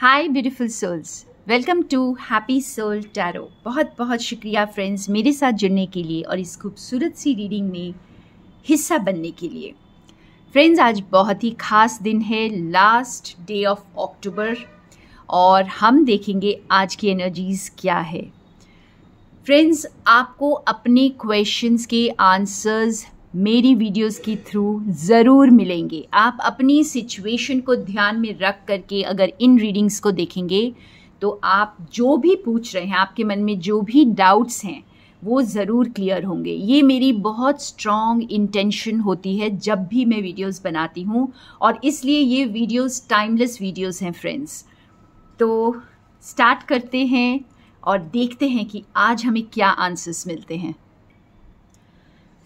Hi beautiful souls welcome to happy soul tarot बहुत बहुत शुक्रिया फ्रेंड्स मेरे साथ जुड़ने के लिए और इस खूबसूरत सी रीडिंग में हिस्सा बनने के लिए फ्रेंड्स आज बहुत ही ख़ास दिन है लास्ट डे ऑफ अक्टूबर और हम देखेंगे आज की एनर्जीज़ क्या है फ्रेंड्स आपको अपने क्वेश्चंस के आंसर्स मेरी वीडियोस के थ्रू ज़रूर मिलेंगे आप अपनी सिचुएशन को ध्यान में रख करके अगर इन रीडिंग्स को देखेंगे तो आप जो भी पूछ रहे हैं आपके मन में जो भी डाउट्स हैं वो ज़रूर क्लियर होंगे ये मेरी बहुत स्ट्रॉन्ग इंटेंशन होती है जब भी मैं वीडियोस बनाती हूँ और इसलिए ये वीडियोस टाइमलेस वीडियोस हैं फ्रेंड्स तो स्टार्ट करते हैं और देखते हैं कि आज हमें क्या आंसर्स मिलते हैं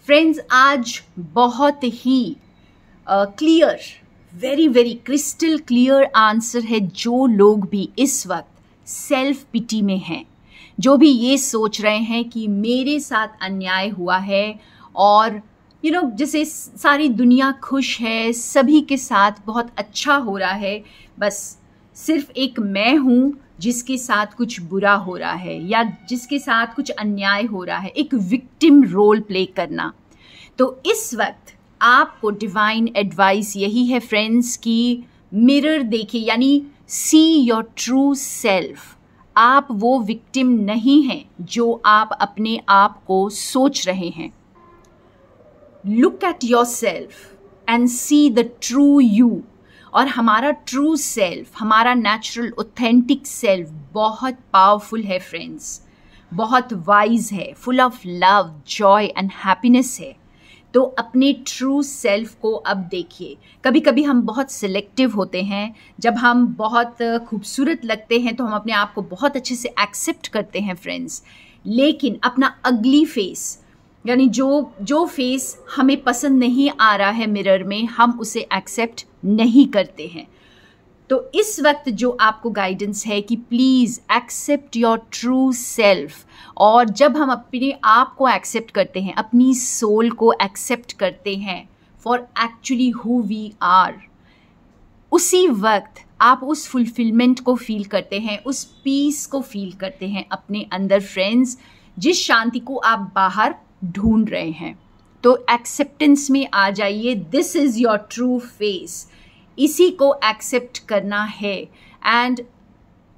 फ्रेंड्स आज बहुत ही clear very very crystal clear answer है जो लोग भी इस वक्त सेल्फ पिटी में हैं जो भी ये सोच रहे हैं कि मेरे साथ अन्याय हुआ है और यू you नो know, जैसे सारी दुनिया खुश है सभी के साथ बहुत अच्छा हो रहा है बस सिर्फ एक मैं हूँ जिसके साथ कुछ बुरा हो रहा है या जिसके साथ कुछ अन्याय हो रहा है एक विक्टिम रोल प्ले करना तो इस वक्त आपको डिवाइन एडवाइस यही है फ्रेंड्स कि मिरर देखिए यानी सी योर ट्रू सेल्फ आप वो विक्टिम नहीं हैं जो आप अपने आप को सोच रहे हैं look at yourself and see the true you और हमारा ट्रू सेल्फ हमारा नेचुरल ऑथेंटिक सेल्फ बहुत पावरफुल है फ्रेंड्स बहुत वाइज है full of love joy and happiness है तो अपने ट्रू सेल्फ को अब देखिए कभी कभी हम बहुत सिलेक्टिव होते हैं जब हम बहुत खूबसूरत लगते हैं तो हम अपने आप को बहुत अच्छे से एक्सेप्ट करते हैं फ्रेंड्स लेकिन अपना अगली फेस यानी जो जो फेस हमें पसंद नहीं आ रहा है मिरर में हम उसे एक्सेप्ट नहीं करते हैं तो इस वक्त जो आपको गाइडेंस है कि please accept your true self और जब हम अपने आप को एक्सेप्ट करते हैं अपनी सोल को एक्सेप्ट करते हैं for actually who we are उसी वक्त आप उस फुलफिलमेंट को फील करते हैं उस पीस को फील करते हैं अपने अंदर फ्रेंड्स जिस शांति को आप बाहर ढूंढ रहे हैं तो एक्सेप्टेंस में आ जाइए this is your true face इसी को एक्सेप्ट करना है एंड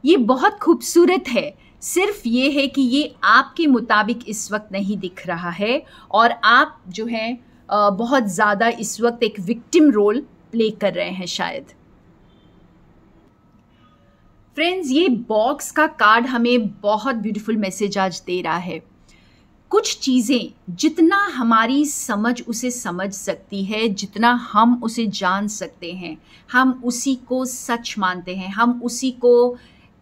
ये बहुत खूबसूरत है सिर्फ ये है कि ये आपके मुताबिक इस वक्त नहीं दिख रहा है और आप जो हैं बहुत ज़्यादा इस वक्त एक विक्टिम रोल प्ले कर रहे हैं शायद फ्रेंड्स ये बॉक्स का कार्ड हमें बहुत ब्यूटीफुल मैसेज आज दे रहा है कुछ चीज़ें जितना हमारी समझ उसे समझ सकती है जितना हम उसे जान सकते हैं हम उसी को सच मानते हैं हम उसी को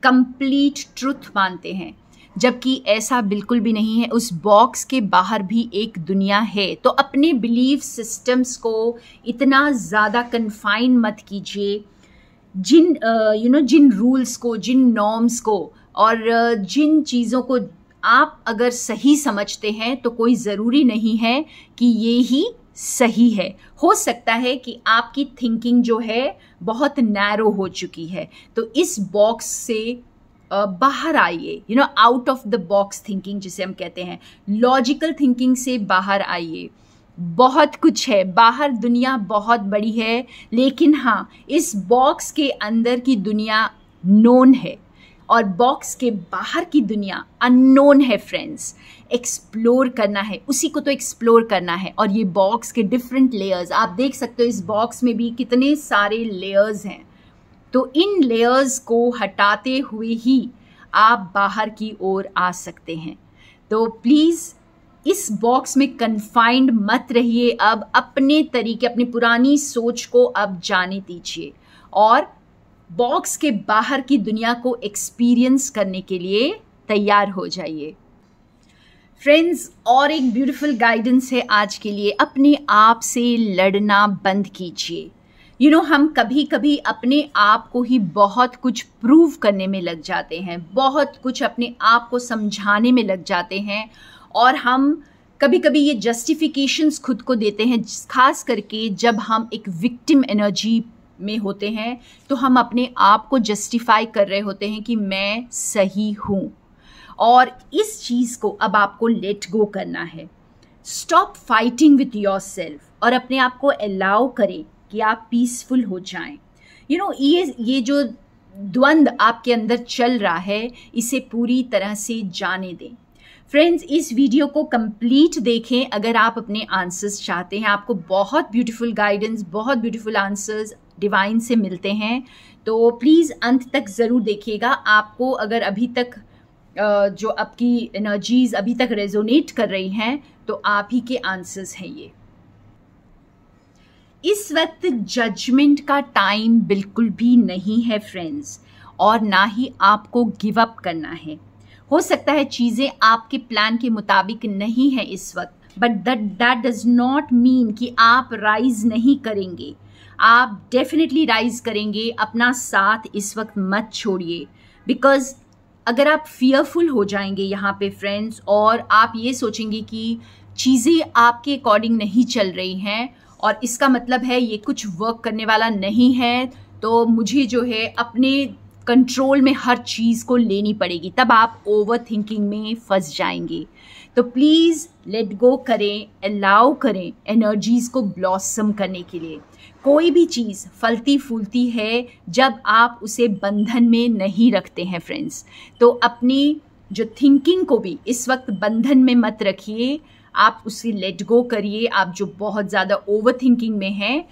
कंप्लीट ट्रुथ मानते हैं जबकि ऐसा बिल्कुल भी नहीं है उस बॉक्स के बाहर भी एक दुनिया है तो अपने बिलीव सिस्टम्स को इतना ज़्यादा कन्फाइन मत कीजिए जिन यू नो जिन रूल्स को जिन नॉर्म्स को और जिन चीज़ों को आप अगर सही समझते हैं तो कोई ज़रूरी नहीं है कि ये ही सही है हो सकता है कि आपकी थिंकिंग जो है बहुत नैरो हो चुकी है तो इस बॉक्स से बाहर आइए you know out of the box thinking जिसे हम कहते हैं लॉजिकल थिंकिंग से बाहर आइए बहुत कुछ है बाहर दुनिया बहुत बड़ी है लेकिन हाँ इस बॉक्स के अंदर की दुनिया नोन है और बॉक्स के बाहर की दुनिया अननोन है फ्रेंड्स एक्सप्लोर करना है उसी को तो एक्सप्लोर करना है और ये बॉक्स के डिफरेंट लेयर्स आप देख सकते हो इस बॉक्स में भी कितने सारे लेयर्स हैं तो इन लेयर्स को हटाते हुए ही आप बाहर की ओर आ सकते हैं तो प्लीज़ इस बॉक्स में कन्फाइंड मत रहिए अब अपने तरीके अपनी पुरानी सोच को अब जाने दीजिए और बॉक्स के बाहर की दुनिया को एक्सपीरियंस करने के लिए तैयार हो जाइए फ्रेंड्स और एक ब्यूटीफुल गाइडेंस है आज के लिए अपने आप से लड़ना बंद कीजिए यू you नो know, हम कभी कभी अपने आप को ही बहुत कुछ प्रूव करने में लग जाते हैं बहुत कुछ अपने आप को समझाने में लग जाते हैं और हम कभी कभी ये जस्टिफिकेशंस खुद को देते हैं खास करके जब हम एक विक्टिम एनर्जी में होते हैं तो हम अपने आप को जस्टिफाई कर रहे होते हैं कि मैं सही हूँ और इस चीज़ को अब आपको लेट गो करना है stop fighting with yourself और अपने आप को अलाउ करें कि आप पीसफुल हो जाएं यू you नो know, ये ये जो द्वंद्व आपके अंदर चल रहा है इसे पूरी तरह से जाने दें फ्रेंड्स इस वीडियो को कंप्लीट देखें अगर आप अपने आंसर्स चाहते हैं आपको बहुत ब्यूटीफुल गाइडेंस बहुत ब्यूटीफुल आंसर्स डिवाइन से मिलते हैं तो प्लीज़ अंत तक ज़रूर देखिएगा आपको अगर अभी तक जो आपकी एनर्जीज अभी तक रेजोनेट कर रही हैं तो आप ही के आंसर्स हैं ये इस वक्त जजमेंट का टाइम बिल्कुल भी नहीं है फ्रेंड्स और ना ही आपको गिव अप करना है हो सकता है चीज़ें आपके प्लान के मुताबिक नहीं है इस वक्त but that that does not mean कि आप राइज नहीं करेंगे आप डेफिनेटली राइज करेंगे अपना साथ इस वक्त मत छोड़िए बिकॉज अगर आप फियरफुल हो जाएंगे यहाँ पे फ्रेंड्स और आप ये सोचेंगे कि चीज़ें आपके अकॉर्डिंग नहीं चल रही हैं और इसका मतलब है ये कुछ वर्क करने वाला नहीं है तो मुझे जो है अपने कंट्रोल में हर चीज़ को लेनी पड़ेगी तब आप ओवर थिंकिंग में फंस जाएंगे तो प्लीज़ लेट गो करें अलाउ करें एनर्जीज़ को ब्लॉसम करने के लिए कोई भी चीज़ फलती फूलती है जब आप उसे बंधन में नहीं रखते हैं फ्रेंड्स तो अपनी जो थिंकिंग को भी इस वक्त बंधन में मत रखिए आप उसे लेट गो करिए आप जो बहुत ज़्यादा ओवर थिंकिंग में हैं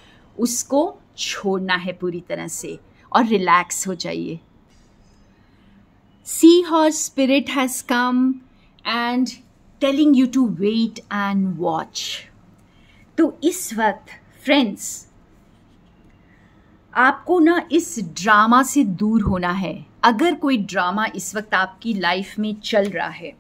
उसको छोड़ना है पूरी तरह से और रिलैक्स हो जाइए see your spirit has come and telling you to wait and watch तो इस वक्त फ्रेंड्स आपको ना इस ड्रामा से दूर होना है अगर कोई ड्रामा इस वक्त आपकी लाइफ में चल रहा है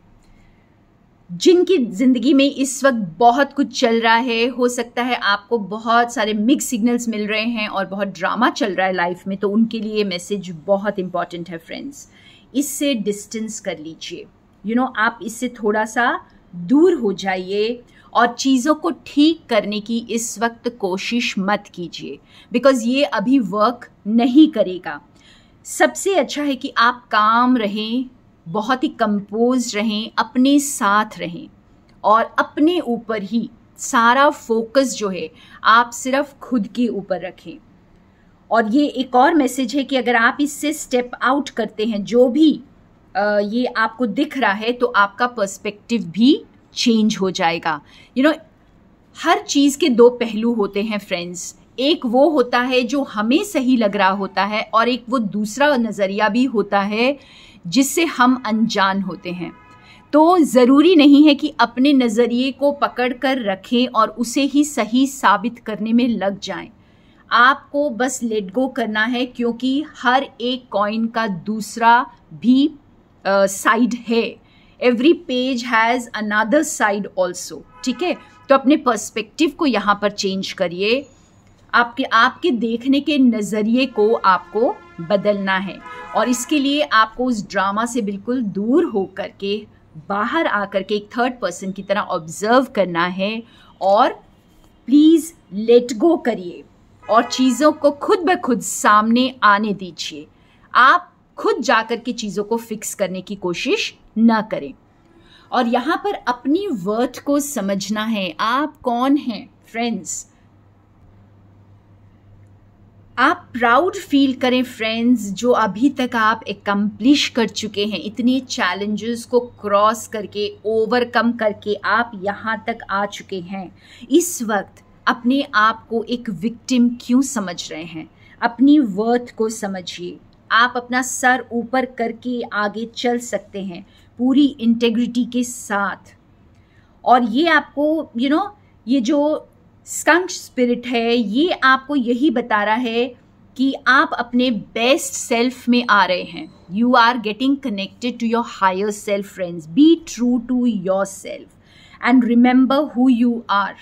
जिनकी ज़िंदगी में इस वक्त बहुत कुछ चल रहा है हो सकता है आपको बहुत सारे मिक्स सिग्नल्स मिल रहे हैं और बहुत ड्रामा चल रहा है लाइफ में तो उनके लिए मैसेज बहुत इंपॉर्टेंट है फ्रेंड्स इससे डिस्टेंस कर लीजिए यू नो आप इससे थोड़ा सा दूर हो जाइए और चीज़ों को ठीक करने की इस वक्त कोशिश मत कीजिए बिकॉज़ ये अभी वर्क नहीं करेगा सबसे अच्छा है कि आप काम रहें बहुत ही कंपोज रहें अपने साथ रहें और अपने ऊपर ही सारा फोकस जो है आप सिर्फ खुद के ऊपर रखें और ये एक और मैसेज है कि अगर आप इससे स्टेप आउट करते हैं जो भी ये आपको दिख रहा है तो आपका पर्सपेक्टिव भी चेंज हो जाएगा यू you नो know, हर चीज़ के दो पहलू होते हैं फ्रेंड्स एक वो होता है जो हमें सही लग रहा होता है और एक वो दूसरा नज़रिया भी होता है जिससे हम अनजान होते हैं तो ज़रूरी नहीं है कि अपने नज़रिए को पकड़ कर रखें और उसे ही सही साबित करने में लग जाएं। आपको बस लेट गो करना है क्योंकि हर एक कॉइन का दूसरा भी साइड है every page has another side also ठीक है तो अपने पर्सपेक्टिव को यहाँ पर चेंज करिए आपके आपके देखने के नज़रिए को आपको बदलना है और इसके लिए आपको उस ड्रामा से बिल्कुल दूर हो कर के बाहर आकर के एक थर्ड पर्सन की तरह ऑब्जर्व करना है और प्लीज़ लेट गो करिए और चीज़ों को खुद ब खुद सामने आने दीजिए आप खुद जाकर के चीज़ों को फिक्स करने की कोशिश ना करें और यहां पर अपनी वर्थ को समझना है आप कौन हैं फ्रेंड्स आप प्राउड फील करें फ्रेंड्स जो अभी तक आप एकम्प्लिश कर चुके हैं इतने चैलेंजेस को क्रॉस करके ओवरकम करके आप यहाँ तक आ चुके हैं इस वक्त अपने आप को एक विक्टिम क्यों समझ रहे हैं अपनी वर्थ को समझिए आप अपना सर ऊपर करके आगे चल सकते हैं पूरी इंटेग्रिटी के साथ और ये आपको यू you नो know, ये जो स्कंक स्पिरिट है ये आपको यही बता रहा है कि आप अपने बेस्ट सेल्फ में आ रहे हैं you are getting connected to your higher self friends be true to yourself and remember who you are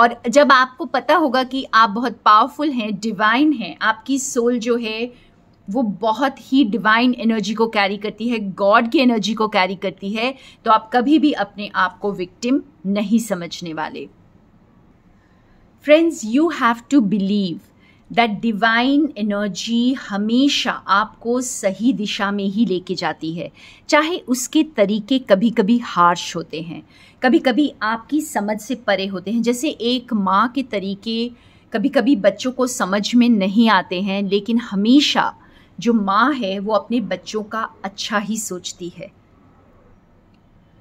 और जब आपको पता होगा कि आप बहुत पावरफुल हैं डिवाइन हैं आपकी सोल जो है वो बहुत ही डिवाइन एनर्जी को कैरी करती है गॉड की एनर्जी को कैरी करती है तो आप कभी भी अपने आप को विक्टिम नहीं समझने वाले friends you have to believe that divine energy हमेशा आपको सही दिशा में ही लेके जाती है चाहे उसके तरीके कभी कभी हार्श होते हैं कभी कभी आपकी समझ से परे होते हैं जैसे एक माँ के तरीके कभी कभी बच्चों को समझ में नहीं आते हैं लेकिन हमेशा जो माँ है वो अपने बच्चों का अच्छा ही सोचती है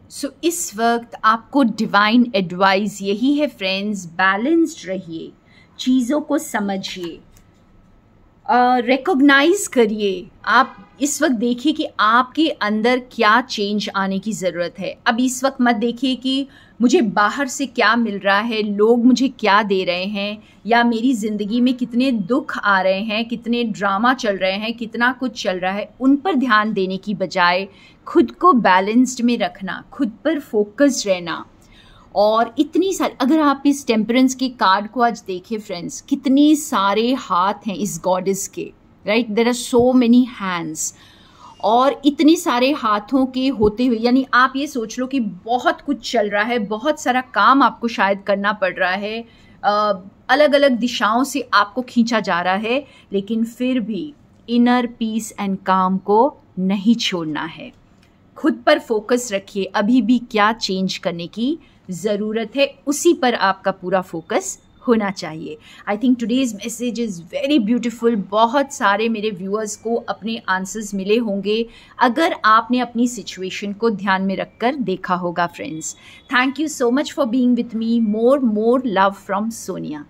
सो so, इस वक्त आपको डिवाइन एडवाइस यही है फ्रेंड्स बैलेंस्ड रहिए चीज़ों को समझिए रिकोगनाइज करिए आप इस वक्त देखिए कि आपके अंदर क्या चेंज आने की ज़रूरत है अब इस वक्त मत देखिए कि मुझे बाहर से क्या मिल रहा है लोग मुझे क्या दे रहे हैं या मेरी ज़िंदगी में कितने दुख आ रहे हैं कितने ड्रामा चल रहे हैं कितना कुछ चल रहा है उन पर ध्यान देने की बजाय खुद को बैलेंस्ड में रखना खुद पर फोकस्ड रहना और इतनी सारी अगर आप इस टेम्परेंस के कार्ड को आज देखें फ्रेंड्स कितने सारे हाथ हैं इस गॉडेस के right there are so many hands और इतने सारे हाथों के होते हुए यानी आप ये सोच लो कि बहुत कुछ चल रहा है बहुत सारा काम आपको शायद करना पड़ रहा है अलग अलग दिशाओं से आपको खींचा जा रहा है लेकिन फिर भी इनर पीस एंड काम को नहीं छोड़ना है खुद पर फोकस रखिए अभी भी क्या चेंज करने की ज़रूरत है उसी पर आपका पूरा फोकस होना चाहिए I think today's message is very beautiful बहुत सारे मेरे व्यूअर्स को अपने आंसर्स मिले होंगे अगर आपने अपनी सिचुएशन को ध्यान में रखकर देखा होगा friends thank you so much for being with me more more love from Sonia